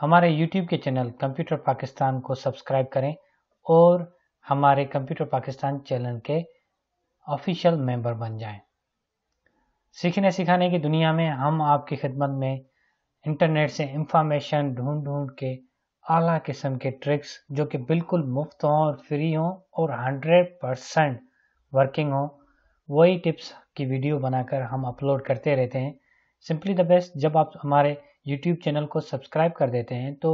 हमारे YouTube के channel computer Pakistan को सब्सक्राइब करें और हमारे कंप्यूटर पाकिस्तान चैनल के ऑफिशियल मेंबर बन जाएं। सीखने सिखाने की दुनिया में हम आपकी खिदमत में इंटरनेट से इंफॉर्मेशन ढूंढ ढूंढ के आला किस्म के ट्रिक्स जो कि बिल्कुल मुफ्त हों और फ्री हों और 100 परसेंट वर्किंग हों वही टिप्स की वीडियो बनाकर हम अपलोड करते रहते हैं सिंपली द बेस्ट जब आप हमारे यूट्यूब चैनल को सब्सक्राइब कर देते हैं तो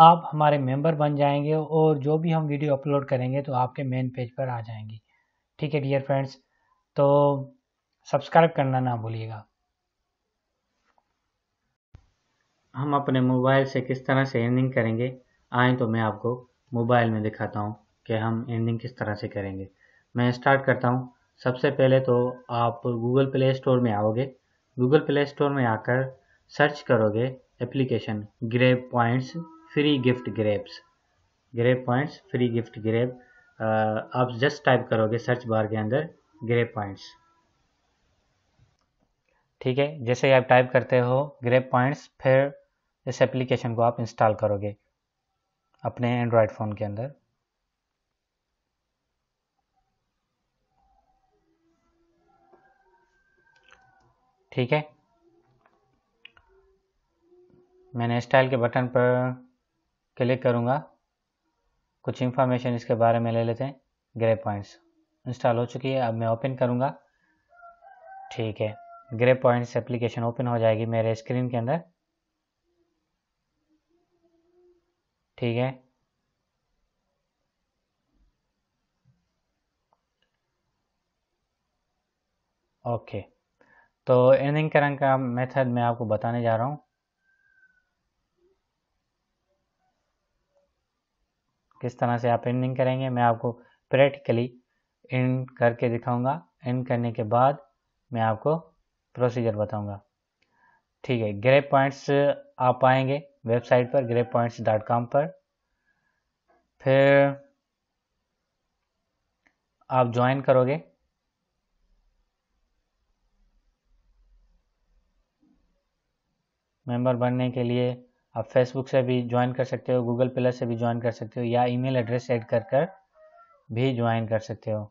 आप हमारे मेंबर बन जाएंगे और जो भी हम वीडियो अपलोड करेंगे तो आपके मेन पेज पर आ जाएंगी ठीक है डियर फ्रेंड्स तो सब्सक्राइब करना ना भूलिएगा हम अपने मोबाइल से किस तरह से एंडिंग करेंगे आए तो मैं आपको मोबाइल में दिखाता हूँ कि हम एंडिंग किस तरह से करेंगे मैं स्टार्ट करता हूँ सबसे पहले तो आप गूगल प्ले स्टोर में आओगे गूगल प्ले स्टोर में आकर सर्च करोगे application grape points free gift grapes grape points free gift grape आप जस्ट टाइप करोगे सर्च बार के अंदर ग्रेप पॉइंट्स ठीक है जैसे आप टाइप करते हो ग्रेप पॉइंट्स फिर इस एप्लीकेशन को आप इंस्टॉल करोगे अपने एंड्रॉयड फ़ोन के अंदर ठीक है मैंने स्टाइल के बटन पर क्लिक करूँगा कुछ इन्फॉर्मेशन इसके बारे में ले लेते हैं ग्रे पॉइंट्स इंस्टॉल हो चुकी है अब मैं ओपन करूँगा ठीक है ग्रे पॉइंट्स एप्लीकेशन ओपन हो जाएगी मेरे स्क्रीन के अंदर ठीक है ओके तो एनिंग करंग का मेथड मैं आपको बताने जा रहा हूँ किस तरह से आप इनिंग करेंगे मैं आपको प्रैक्टिकली इन करके दिखाऊंगा इन करने के बाद मैं आपको प्रोसीजर बताऊंगा ठीक है ग्रे पॉइंट्स आप आएंगे वेबसाइट पर ग्रे पॉइंट्स डॉट कॉम पर फिर आप ज्वाइन करोगे मेंबर बनने के लिए आप फेसबुक से भी ज्वाइन कर सकते हो गूगल प्लस से भी ज्वाइन कर सकते हो या ईमेल एड्रेस ऐड कर कर भी ज्वाइन कर सकते हो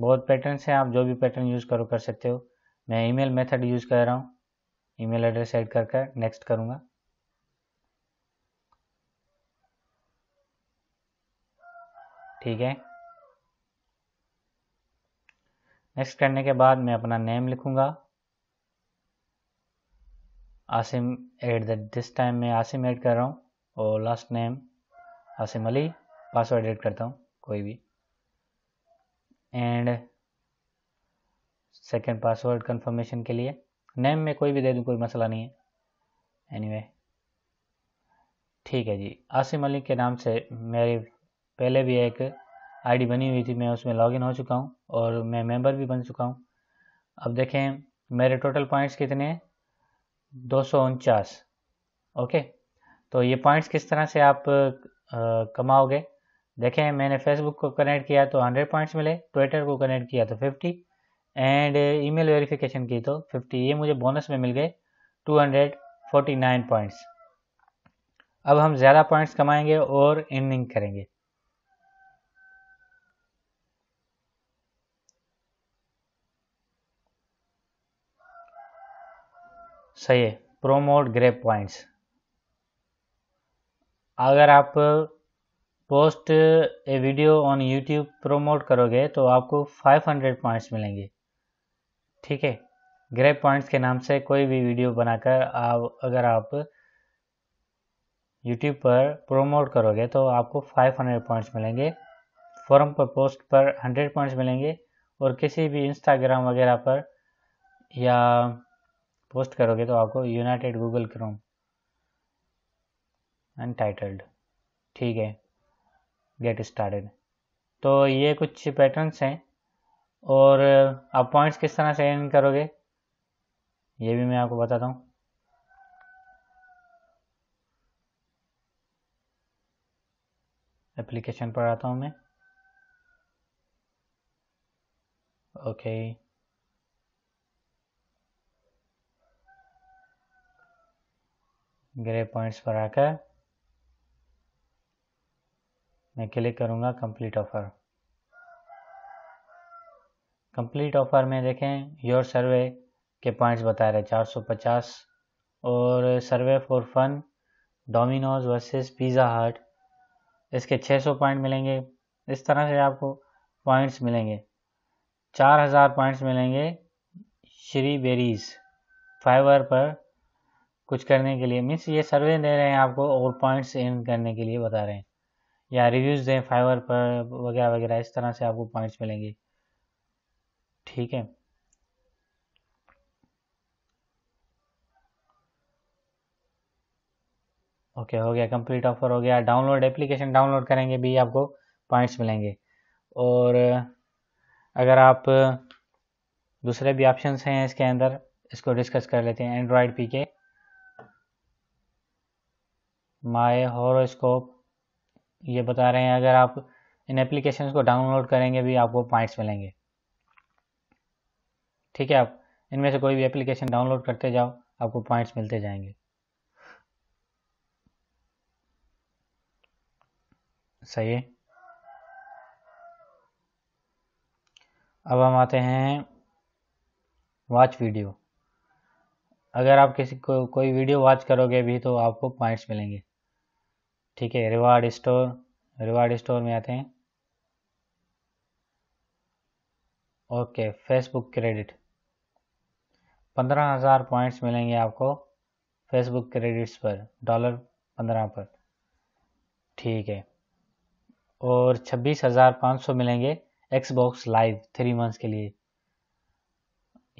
बहुत पैटर्न हैं आप जो भी पैटर्न यूज़ करो कर सकते हो मैं ईमेल मेथड यूज़ कर रहा हूँ ईमेल एड्रेस ऐड कर कर नेक्स्ट करूँगा ठीक है नेक्स्ट करने के बाद मैं अपना नेम लिखूंगा Asim at the this time मैं आसिम ऐड कर रहा हूँ और last name Asim Ali password add करता हूँ कोई भी एंड सेकेंड पासवर्ड कन्फर्मेशन के लिए नेम में कोई भी दे दूँ कोई मसला नहीं है एनी anyway, ठीक है जी आसिम अली के नाम से मेरी पहले भी एक आईडी बनी हुई थी मैं उसमें लॉगिन हो चुका हूँ और मैं मेंबर भी बन चुका हूँ अब देखें मेरे टोटल पॉइंट्स कितने हैं दो ओके तो ये पॉइंट्स किस तरह से आप कमाओगे देखें मैंने फेसबुक को कनेक्ट किया तो 100 पॉइंट्स मिले ट्विटर को कनेक्ट किया तो 50 एंड ईमेल वेरिफिकेशन की तो 50 ये मुझे बोनस में मिल गए 249 पॉइंट्स अब हम ज़्यादा पॉइंट्स कमाएंगे और इनिंग करेंगे सही है प्रोमोट ग्रेप पॉइंट्स अगर आप post a video on YouTube promote करोगे तो आपको 500 पॉइंट्स मिलेंगे ठीक है ग्रेप पॉइंट्स के नाम से कोई भी वीडियो बनाकर आप अगर आप यूट्यूब पर प्रोमोट करोगे तो आपको 500 पॉइंट्स मिलेंगे फोरम पर पोस्ट पर 100 पॉइंट्स मिलेंगे और किसी भी इंस्टाग्राम वगैरह पर या पोस्ट करोगे तो आपको यूनाइटेड गूगल क्रोम अनटाइटल्ड ठीक है गेट स्टार्टेड तो ये कुछ पैटर्न्स हैं और आप पॉइंट्स किस तरह से एन करोगे ये भी मैं आपको बताता हूँ एप्लीकेशन पर आता हूँ मैं ओके okay. ग्रे पॉइंट्स पर आकर मैं क्लिक करूँगा कंप्लीट ऑफर कंप्लीट ऑफर में देखें योर सर्वे के पॉइंट्स बता रहे 450 और survey for fun Domino's versus pizza hut इसके 600 पॉइंट मिलेंगे इस तरह से आपको पॉइंट्स मिलेंगे 4000 पॉइंट्स मिलेंगे श्री बेरीज फाइवर पर कुछ करने के लिए मीन्स ये सर्वे दे रहे हैं आपको और पॉइंट्स एन करने के लिए बता रहे हैं या रिव्यूज़ दें फाइवर पर वगैरह वगैरह इस तरह से आपको पॉइंट्स मिलेंगे ठीक है ओके हो गया कंप्लीट ऑफर हो गया डाउनलोड एप्लीकेशन डाउनलोड करेंगे भी आपको पॉइंट्स मिलेंगे और अगर आप दूसरे भी ऑप्शंस हैं इसके अंदर इसको डिस्कस कर लेते हैं एंड्रॉयड पी के माय हॉरोस्कोप ये बता रहे हैं अगर आप इन एप्लीकेशंस को डाउनलोड करेंगे भी आपको पॉइंट्स मिलेंगे ठीक है आप इनमें से कोई भी एप्लीकेशन डाउनलोड करते जाओ आपको पॉइंट्स मिलते जाएंगे सही है अब हम आते हैं वॉच वीडियो अगर आप किसी को कोई वीडियो वॉच करोगे भी तो आपको पॉइंट्स मिलेंगे ठीक है रिवार्ड स्टोर रिवार्ड स्टोर में आते हैं ओके फेसबुक क्रेडिट पंद्रह हज़ार पॉइंट्स मिलेंगे आपको फेसबुक क्रेडिट्स पर डॉलर पंद्रह पर ठीक है और छब्बीस हज़ार पाँच सौ मिलेंगे एक्सबॉक्स लाइव थ्री मंथ्स के लिए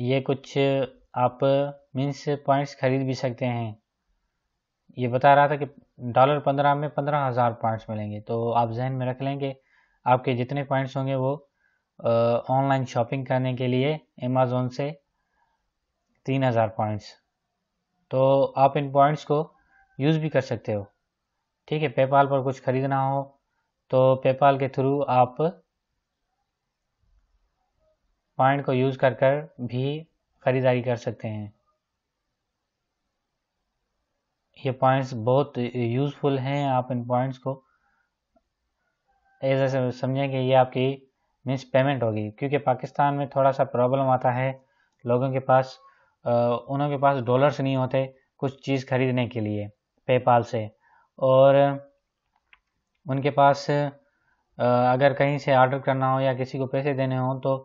ये कुछ आप मीन्स पॉइंट्स खरीद भी सकते हैं ये बता रहा था कि डॉलर पंद्रह में पंद्रह हज़ार पॉइंट्स मिलेंगे तो आप जहन में रख लेंगे आपके जितने पॉइंट्स होंगे वो ऑनलाइन शॉपिंग करने के लिए अमेज़ोन से तीन हज़ार पॉइंट्स तो आप इन पॉइंट्स को यूज़ भी कर सकते हो ठीक है पेपाल पर कुछ ख़रीदना हो तो पेपाल के थ्रू आप पॉइंट को यूज़ कर कर भी ख़रीदारी कर सकते हैं ये पॉइंट्स बहुत यूज़फुल हैं आप इन पॉइंट्स को ऐसा समझें कि ये आपकी मीन्स पेमेंट होगी क्योंकि पाकिस्तान में थोड़ा सा प्रॉब्लम आता है लोगों के पास उनके पास डॉलर्स नहीं होते कुछ चीज़ खरीदने के लिए पेपाल से और उनके पास अगर कहीं से ऑर्डर करना हो या किसी को पैसे देने हो तो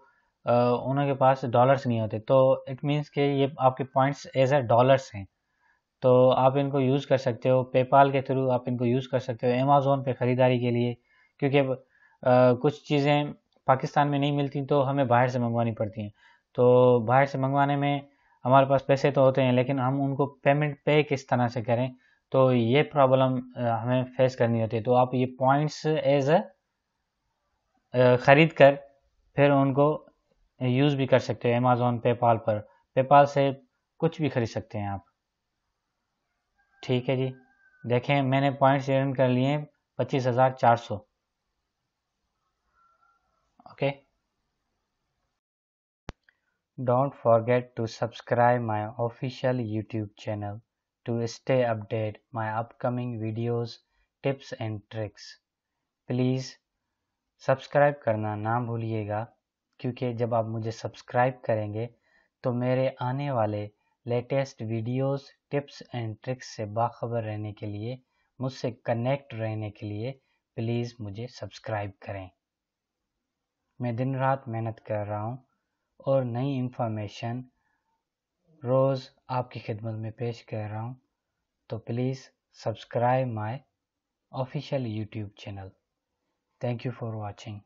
उनके पास डॉलर्स नहीं होते तो इट मीन्स कि ये आपके पॉइंट्स एज अ डॉलर्स हैं तो आप इनको यूज़ कर सकते हो पेपाल के थ्रू आप इनको यूज़ कर सकते हो अमेज़ोन पे ख़रीदारी के लिए क्योंकि अब कुछ चीज़ें पाकिस्तान में नहीं मिलती तो हमें बाहर से मंगवानी पड़ती हैं तो बाहर से मंगवाने में हमारे पास पैसे तो होते हैं लेकिन हम उनको पेमेंट पे किस तरह से करें तो ये प्रॉब्लम हमें फेस करनी होती है तो आप ये पॉइंट्स एज अ ख़रीद कर फिर उनको यूज़ भी कर सकते हो अमेज़ोन पेपाल पर पेपाल से कुछ भी खरीद सकते हैं आप ठीक है जी देखें मैंने पॉइंट्स अर्न कर लिए पच्चीस हज़ार चार सौ okay don't forget to subscribe my official YouTube channel to stay update my upcoming videos tips and tricks please subscribe करना ना भूलिएगा क्योंकि जब आप मुझे सब्सक्राइब करेंगे तो मेरे आने वाले latest videos, tips and tricks से बाखबर रहने के लिए मुझसे कनेक्ट रहने के लिए प्लीज़ मुझे सब्सक्राइब करें मैं दिन रात मेहनत कर रहा हूँ और नई इन्फॉर्मेशन रोज़ आपकी खिदमत में पेश कर रहा हूँ तो please subscribe my official YouTube channel thank you for watching